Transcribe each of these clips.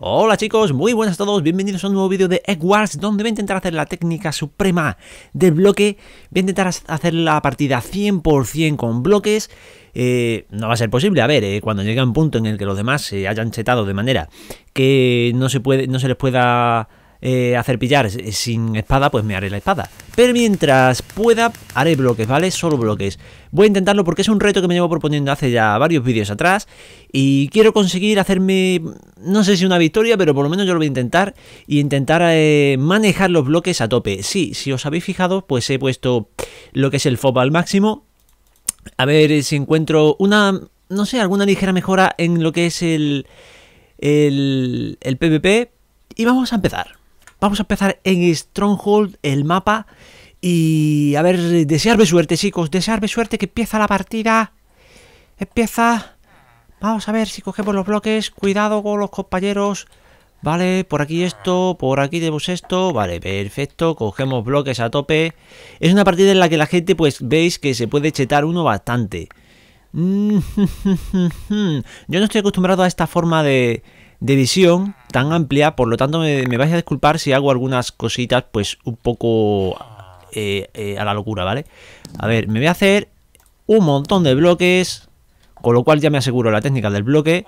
Hola chicos, muy buenas a todos, bienvenidos a un nuevo vídeo de Egg Wars donde voy a intentar hacer la técnica suprema del bloque, voy a intentar hacer la partida 100% con bloques, eh, no va a ser posible, a ver, eh, cuando llegue un punto en el que los demás se hayan chetado de manera que no se, puede, no se les pueda eh, hacer pillar eh, sin espada, pues me haré la espada. Pero mientras pueda, haré bloques, ¿vale? Solo bloques. Voy a intentarlo porque es un reto que me llevo proponiendo hace ya varios vídeos atrás. Y quiero conseguir hacerme, no sé si una victoria, pero por lo menos yo lo voy a intentar. Y intentar eh, manejar los bloques a tope. Sí, si os habéis fijado, pues he puesto lo que es el FOB al máximo. A ver si encuentro una, no sé, alguna ligera mejora en lo que es el, el, el PvP. Y vamos a empezar. Vamos a empezar en Stronghold, el mapa. Y a ver, desearme suerte, chicos. Desearme suerte que empieza la partida. Empieza. Vamos a ver si cogemos los bloques. Cuidado con los compañeros. Vale, por aquí esto, por aquí tenemos esto, vale, perfecto, cogemos bloques a tope. Es una partida en la que la gente, pues veis que se puede chetar uno bastante. Yo no estoy acostumbrado a esta forma de, de visión tan amplia, por lo tanto me, vais a disculpar si hago algunas cositas pues un poco eh, eh, a la locura, ¿vale? A ver, me voy a hacer un montón de bloques, con lo cual ya me aseguro la técnica del bloque.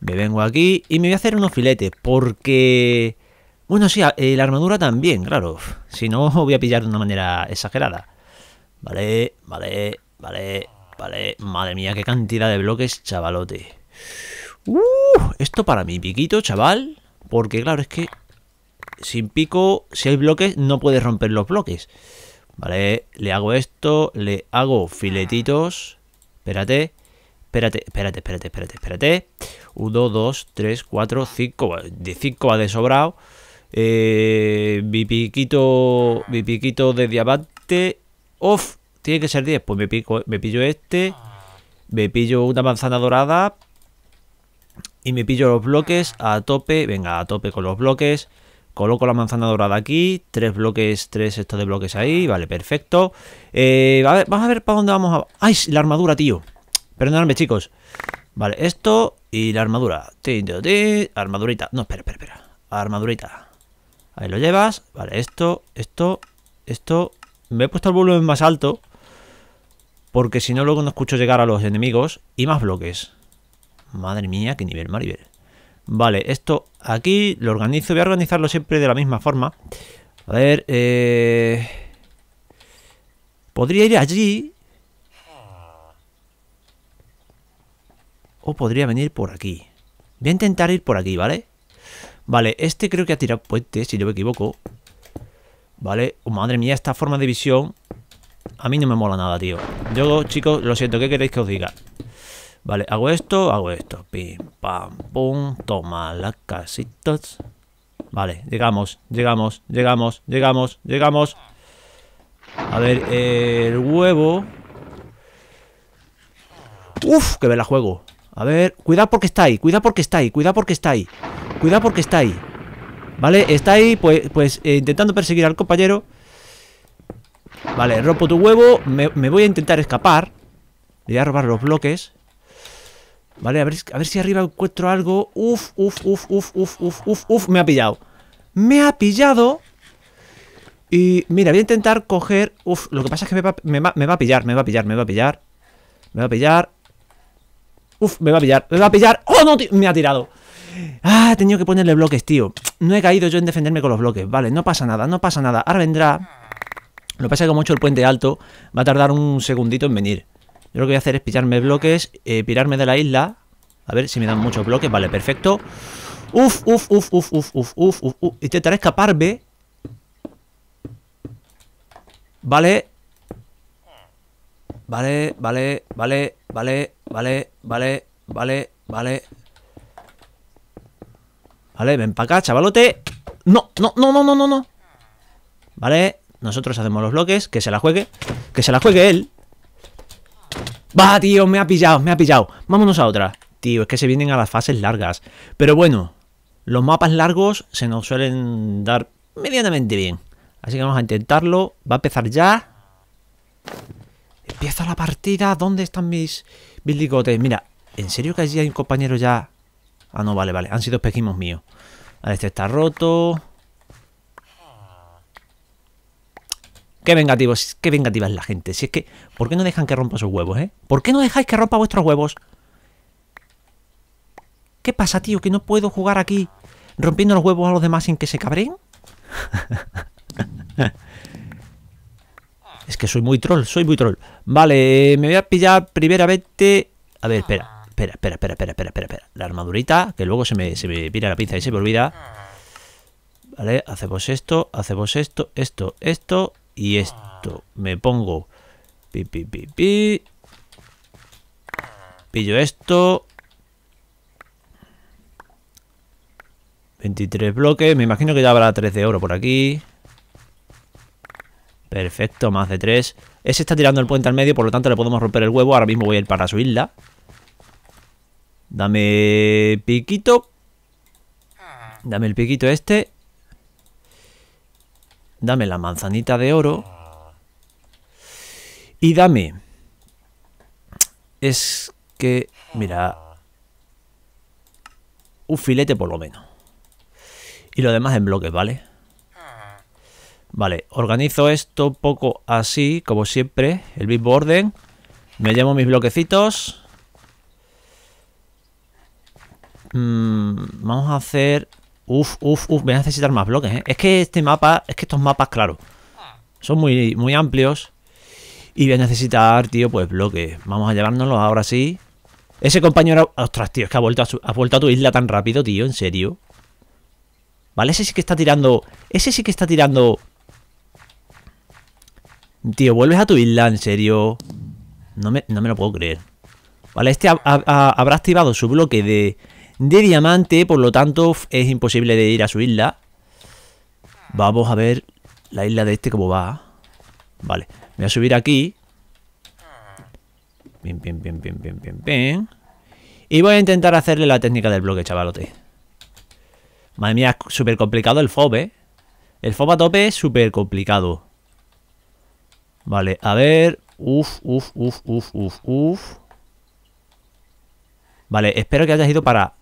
Me vengo aquí y me voy a hacer unos filetes, porque... Bueno, sí, eh, la armadura también, claro. Si no, voy a pillar de una manera exagerada. Vale, vale, vale, vale. Madre mía, qué cantidad de bloques, chavalote. ¡Uh! esto para mi piquito, chaval. Porque claro, es que sin pico, si hay bloques, no puedes romper los bloques. Vale, le hago esto, le hago filetitos. Espérate, espérate, espérate, espérate, espérate, espérate. 1, 2, 3, cuatro, cinco, De ha va de sobrado. Eh, mi piquito, mi piquito de diamante. ¡Uf! tiene que ser 10. Pues me, pico, me pillo este. Me pillo una manzana dorada y me pillo los bloques a tope, venga, a tope con los bloques, coloco la manzana dorada aquí, tres bloques, tres estos de bloques ahí, vale, perfecto. Eh, vamos a ver para dónde vamos a... ¡Ay, la armadura, tío! Perdonadme, chicos. Vale, esto y la armadura. Armadurita. No, espera, espera, espera. Armadurita. Ahí lo llevas. Vale, esto, esto, esto. Me he puesto el volumen más alto. Porque si no, luego no escucho llegar a los enemigos. Y más bloques. Madre mía, qué nivel, Maribel. Vale, esto aquí lo organizo. Voy a organizarlo siempre de la misma forma. A ver, eh... Podría ir allí. O podría venir por aquí. Voy a intentar ir por aquí, ¿vale? Vale, este creo que ha tirado puente, si yo me equivoco. Vale, O oh, madre mía, esta forma de visión a mí no me mola nada, tío. Yo, chicos, lo siento, ¿qué queréis que os diga? Vale, hago esto, hago esto. Pim, pam, pum, toma las casitas. Vale, llegamos, llegamos, llegamos, llegamos, llegamos. A ver, el huevo. Uf, que me la juego. A ver, cuidado porque está ahí, cuidado porque está ahí, cuidado porque está ahí. Cuidado porque está ahí. Vale, está ahí, pues, pues eh, intentando perseguir al compañero. Vale, rompo tu huevo, me, voy a intentar escapar. voy a robar los bloques. Vale, a ver, si arriba encuentro algo. Uf, uf, uf, uf, uf, uf, uf, uf. Me ha pillado. Me ha pillado. Y mira, voy a intentar coger... Uf, lo que pasa es que me va, a pillar, me va a pillar, me va a pillar. Me va a pillar. Uf, me va a pillar, me va a pillar. ¡Oh, no! Me ha tirado. Ah, he tenido que ponerle bloques, tío. No he caído yo en defenderme con los bloques. Vale, no pasa nada, no pasa nada. Ahora vendrá... Lo que pasa es que como he hecho el puente alto, va a tardar un segundito en venir. Yo lo que voy a hacer es pillarme bloques, eh, pirarme de la isla. A ver si me dan muchos bloques. Vale, perfecto. Uf, uf, uf, uf, uf, uf, uf, uf, uf. Intentaré escaparme. Vale. Vale, vale, vale, vale, vale, vale, vale, vale. Vale, ven para acá, chavalote. No, no, no, no, no, no, no. Vale, nosotros hacemos los bloques. Que se la juegue. Que se la juegue él. Va, tío, me ha pillado, me ha pillado. Vámonos a otra. Tío, es que se vienen a las fases largas. Pero bueno, los mapas largos se nos suelen dar medianamente bien. Así que vamos a intentarlo. Va a empezar ya. Empieza la partida. ¿Dónde están mis, mis Mira, ¿en serio que allí hay un compañero ya? Ah, no, vale, vale. Han sido espejismos míos. este está roto. Qué vengativos, qué vengativa es la gente. Si es que, ¿por qué no dejan que rompa sus huevos, eh? ¿Por qué no dejáis que rompa vuestros huevos? ¿Qué pasa, tío? ¿Que no puedo jugar aquí rompiendo los huevos a los demás sin que se cabreen? es que soy muy troll, soy muy troll. Vale, eh, me voy a pillar primeramente... A ver, espera, espera, espera, espera, espera, espera, espera. La armadurita, que luego se me, se me pira la pizza y se me olvida. Vale, hacemos esto, hacemos esto, esto, esto, y esto me pongo pi, pi, pi, pi. pillo esto 23 bloques, me imagino que ya habrá 3 de oro por aquí Perfecto, más de 3 Ese está tirando el puente al medio, por lo tanto le podemos romper el huevo Ahora mismo voy a ir para su isla Dame piquito Dame el piquito este Dame la manzanita de oro. Y dame. Es que, mira. Un filete por lo menos. Y lo demás en bloques, ¿vale? Vale, organizo esto un poco así, como siempre. El mismo orden. Me llamo mis bloquecitos. Mm, vamos a hacer Uf, uf, uf, voy a necesitar más bloques, ¿eh? Es que este mapa, es que estos mapas, claro, son muy, muy amplios. Y voy a necesitar, tío, pues bloques. Vamos a llevárnoslos ahora sí. Ese compañero... Ostras, tío, es que ha vuelto a, tu isla tan rápido, tío, en serio. Vale, ese sí que está tirando... Ese sí que está tirando... Tío, vuelves a tu isla, en serio. No me, lo puedo creer. Vale, este habrá activado su bloque de de diamante, por lo tanto es imposible de ir a su isla. Vamos a ver la isla de este cómo va. Vale, voy a subir aquí. Bien, bien, bien, bien, bien, bien, bien. Y voy a intentar hacerle la técnica del bloque, chavalote. Madre mía, es súper complicado el FOB, ¿eh? El FOB a tope es súper complicado. Vale, a ver. uf, uf, uf, uf, uf. Vale, espero que hayas ido para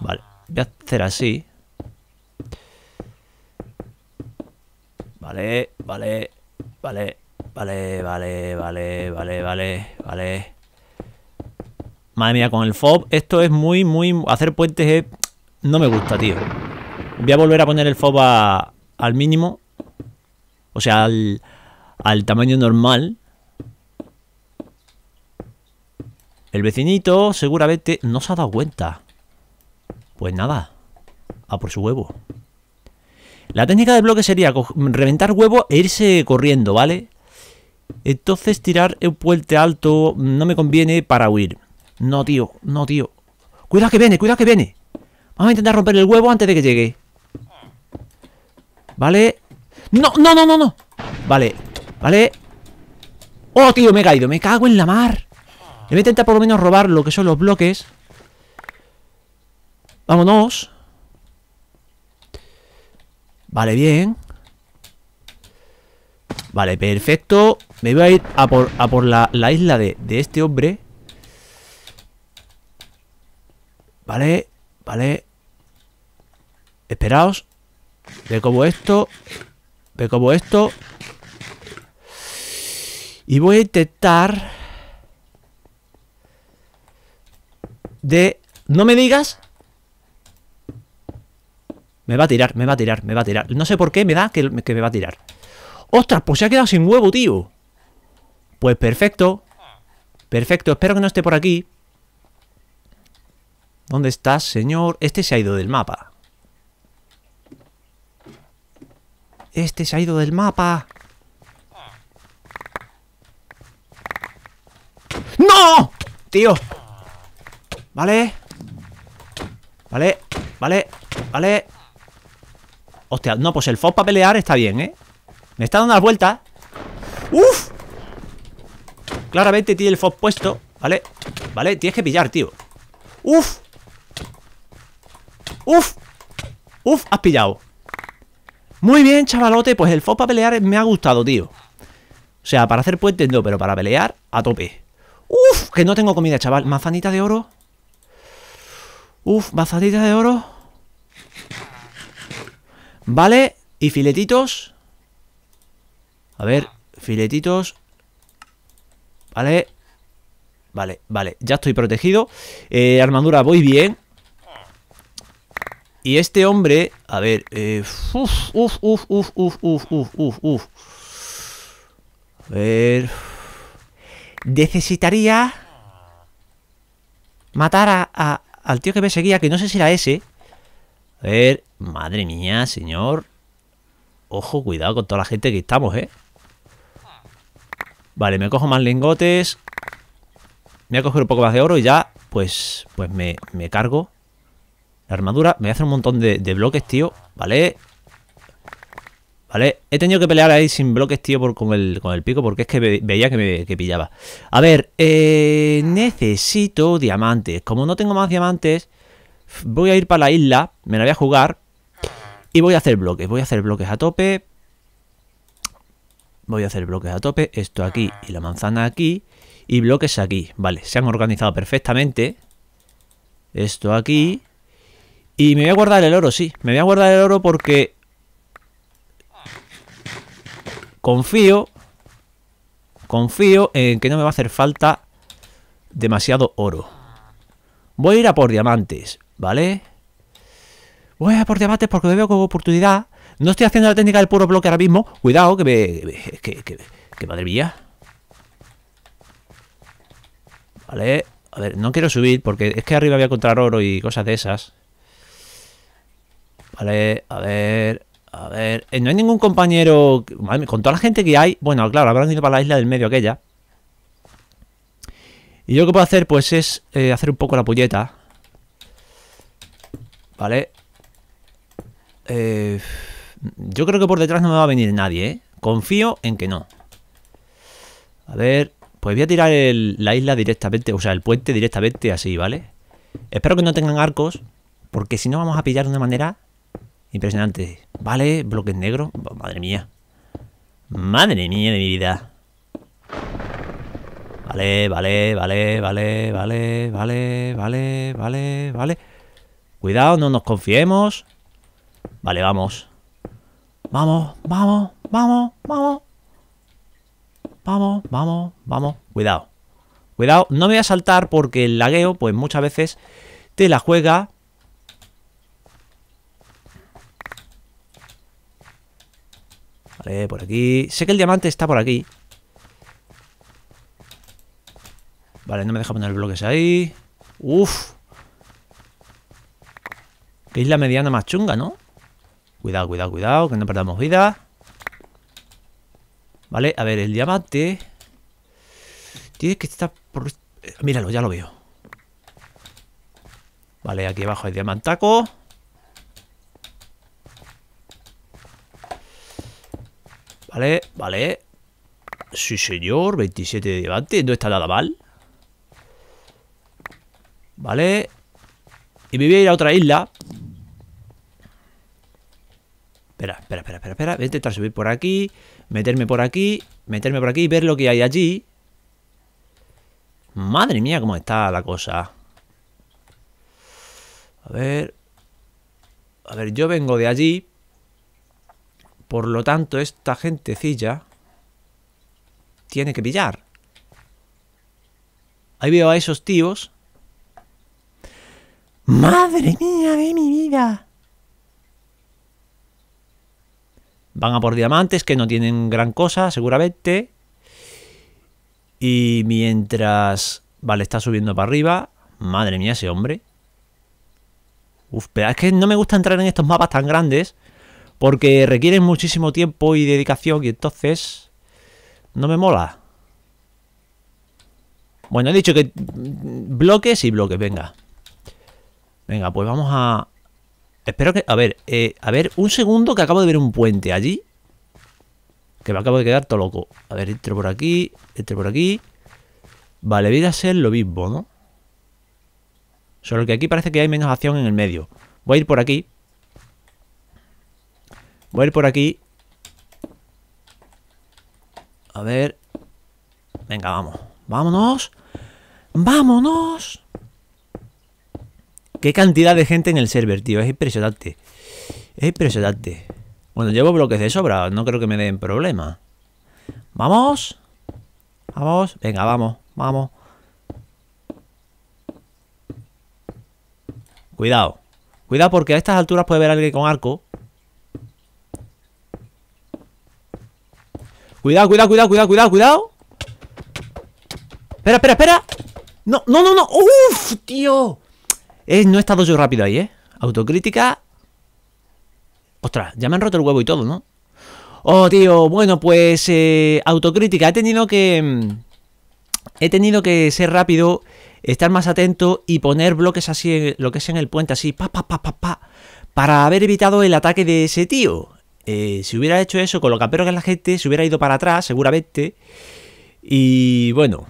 Vale, voy a hacer así. Vale, vale, vale, vale, vale, vale, vale, vale, vale. Madre mía, con el FOB esto es muy, muy... Hacer puentes es... no me gusta, tío. Voy a volver a poner el FOB a, al mínimo. O sea, al, al tamaño normal. El vecinito seguramente no se ha dado cuenta. Pues nada, a por su huevo. La técnica de bloque sería reventar huevo e irse corriendo, ¿vale? Entonces tirar el puente alto no me conviene para huir. No, tío, no, tío. Cuidado que viene, cuidado que viene. Vamos a intentar romper el huevo antes de que llegue. Vale. No, no, no, no, no. Vale, vale. Oh, tío, me he caído. Me cago en la mar. Voy a intentar por lo menos robar lo que son los bloques. Vámonos. Vale, bien. Vale, perfecto. Me voy a ir a por, la, isla de, de este hombre. Vale, vale. Esperaos. Ve como esto. Ve como esto. Y voy a intentar... De... No me digas me va a tirar, me va a tirar, me va a tirar. No sé por qué me da que, me va a tirar. ¡Ostras! Pues se ha quedado sin huevo, tío. Pues perfecto. Perfecto. Espero que no esté por aquí. ¿Dónde estás, señor? Este se ha ido del mapa. Este se ha ido del mapa. ¡No! Tío. Vale. Vale. Vale. Vale. Hostia, no, pues el Fox para pelear está bien, ¿eh? Me está dando las vueltas ¡Uf! Claramente tiene el Fox puesto ¿Vale? ¿Vale? Tienes que pillar, tío ¡Uf! ¡Uf! ¡Uf! Has pillado Muy bien, chavalote Pues el Fox para pelear me ha gustado, tío O sea, para hacer puentes no Pero para pelear, a tope ¡Uf! Que no tengo comida, chaval ¿Manzanita de oro? Uf, Mazanita de oro Vale, y filetitos. A ver, filetitos. Vale. Vale, vale, ya estoy protegido. Eh, armadura, voy bien. Y este hombre, a ver, eh, uf, uf, uf, uf, uf, uf, uf, uf, A ver. Necesitaría matar al tío que me seguía, que no sé si era ese. A ver. Madre mía, señor. Ojo, cuidado con toda la gente que estamos, ¿eh? Vale, me cojo más lingotes. Me voy a coger un poco más de oro y ya, pues, pues me, cargo la armadura. Me voy a hacer un montón de, bloques, tío. Vale. Vale. He tenido que pelear ahí sin bloques, tío, por, con, el, pico, porque es que veía que me que pillaba. A ver, eh, necesito diamantes. Como no tengo más diamantes, voy a ir para la isla. Me la voy a jugar. Y voy a hacer bloques, voy a hacer bloques a tope. Voy a hacer bloques a tope, esto aquí y la manzana aquí. Y bloques aquí, vale, se han organizado perfectamente. Esto aquí. Y me voy a guardar el oro, sí. Me voy a guardar el oro porque... Confío... Confío en que no me va a hacer falta demasiado oro. Voy a ir a por diamantes, ¿vale? voy a por debates porque veo como oportunidad. No estoy haciendo la técnica del puro bloque ahora mismo. Cuidado, que me... que, madre mía. Vale. A ver, no quiero subir porque es que arriba voy a encontrar oro y cosas de esas. Vale, a ver, a ver. Eh, no hay ningún compañero... con toda la gente que hay... Bueno, claro, habrán ido para la isla del medio aquella. Y yo lo que puedo hacer, pues, es eh, hacer un poco la pulleta. Vale, eh, yo creo que por detrás no me va a venir nadie, ¿eh? Confío en que no. A ver, pues voy a tirar la isla directamente, o sea, el puente directamente así, ¿vale? Espero que no tengan arcos, porque si no vamos a pillar de una manera impresionante. Vale, bloques negros. Madre mía. Madre mía de mi vida. Vale, vale, vale, vale, vale, vale, vale, vale, vale. Cuidado, no nos confiemos. Vale, vamos. Vamos, vamos, vamos, vamos. Vamos, vamos, vamos. Cuidado. Cuidado, no me voy a saltar porque el lagueo, pues muchas veces te la juega. Vale, por aquí. Sé que el diamante está por aquí. Vale, no me deja poner bloques ahí. Uf. Que es la mediana más chunga, ¿no? Cuidado, cuidado, cuidado, que no perdamos vida. Vale, a ver, el diamante... Tiene que estar por... Míralo, ya lo veo. Vale, aquí abajo hay diamantaco. Vale, vale. Sí, señor. 27 de diamante. No está nada mal. Vale. Y me voy a ir a otra isla. Espera, espera, espera, espera, espera. Voy a intentar subir por aquí, meterme por aquí, meterme por aquí y ver lo que hay allí. Madre mía, cómo está la cosa. A ver. A ver, yo vengo de allí. Por lo tanto, esta gentecilla tiene que pillar. Ahí veo a esos tíos. ¡Madre mía de mi vida! Van a por diamantes que no tienen gran cosa, seguramente. Y mientras... Vale, está subiendo para arriba. Madre mía, ese hombre. Uf, pero es que no me gusta entrar en estos mapas tan grandes. Porque requieren muchísimo tiempo y dedicación. Y entonces... No me mola. Bueno, he dicho que mm, bloques y bloques, venga. Venga, pues vamos a, Espero que... A ver, eh, a ver, un segundo que acabo de ver un puente allí. Que me acabo de quedar todo loco. A ver, entro por aquí, entro por aquí. Vale, voy a ser lo mismo, ¿no? Solo que aquí parece que hay menos acción en el medio. Voy a ir por aquí. Voy a ir por aquí. A ver. Venga, vamos. Vámonos. Vámonos. Qué cantidad de gente en el server, tío. Es impresionante. Es impresionante. Bueno, llevo bloques de sobra. No creo que me den problema. ¿Vamos? ¿Vamos? Venga, vamos. Vamos. Cuidado. Cuidado porque a estas alturas puede haber alguien con arco. Cuidado, cuidado, cuidado, cuidado, cuidado, cuidado. Espera, espera, espera. No, no, no, no. Uf, tío no he estado yo rápido ahí, ¿eh? Autocrítica. Ostras, ya me han roto el huevo y todo, ¿no? Oh, tío, bueno, pues eh, autocrítica. He tenido que... Mm, he tenido que ser rápido, estar más atento y poner bloques así, lo que es en el puente, así, pa, pa, pa, pa, pa, para haber evitado el ataque de ese tío. Eh, si hubiera hecho eso con lo capero que es la gente, se hubiera ido para atrás, seguramente. Y bueno,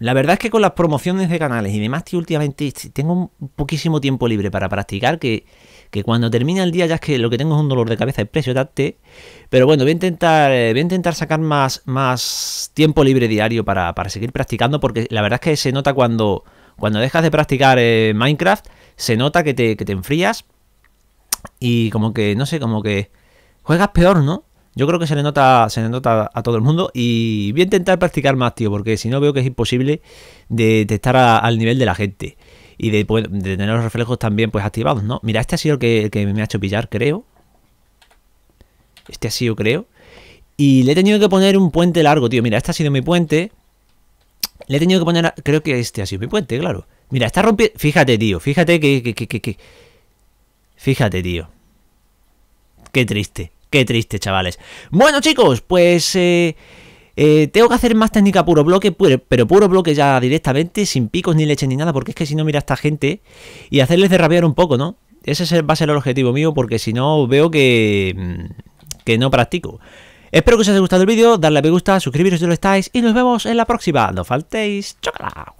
la verdad es que con las promociones de canales y demás, últimamente tengo un poquísimo tiempo libre para practicar que, cuando termina el día ya es que lo que tengo es un dolor de cabeza impresionante. Pero bueno, voy a intentar, eh, voy a intentar sacar más, más tiempo libre diario para, seguir practicando porque la verdad es que se nota cuando, cuando dejas de practicar eh, Minecraft, se nota que te, que te enfrías y como que, no sé, como que juegas peor, ¿no? Yo creo que se le nota, se le nota a todo el mundo y voy a intentar practicar más, tío, porque si no veo que es imposible de, estar al nivel de la gente y pues, de, tener los reflejos también pues activados, ¿no? Mira, este ha sido el que, me ha hecho pillar, creo. Este ha sido, creo. Y le he tenido que poner un puente largo, tío. Mira, este ha sido mi puente. Le he tenido que poner... Creo que este ha sido mi puente, claro. Mira, está rompiendo... Fíjate, tío. Fíjate que, que, que, que... Fíjate, tío. Qué triste. Qué triste, chavales. Bueno, chicos, pues... Eh, eh, tengo que hacer más técnica puro bloque, pero puro bloque ya directamente, sin picos ni leche ni nada, porque es que si no, mira a esta gente y hacerles derrabiar un poco, ¿no? Ese va a ser el objetivo mío, porque si no, veo que, mm, que no practico. Espero que os haya gustado el vídeo, darle a me gusta, suscribiros si lo estáis y nos vemos en la próxima. No faltéis. ¡Chocala!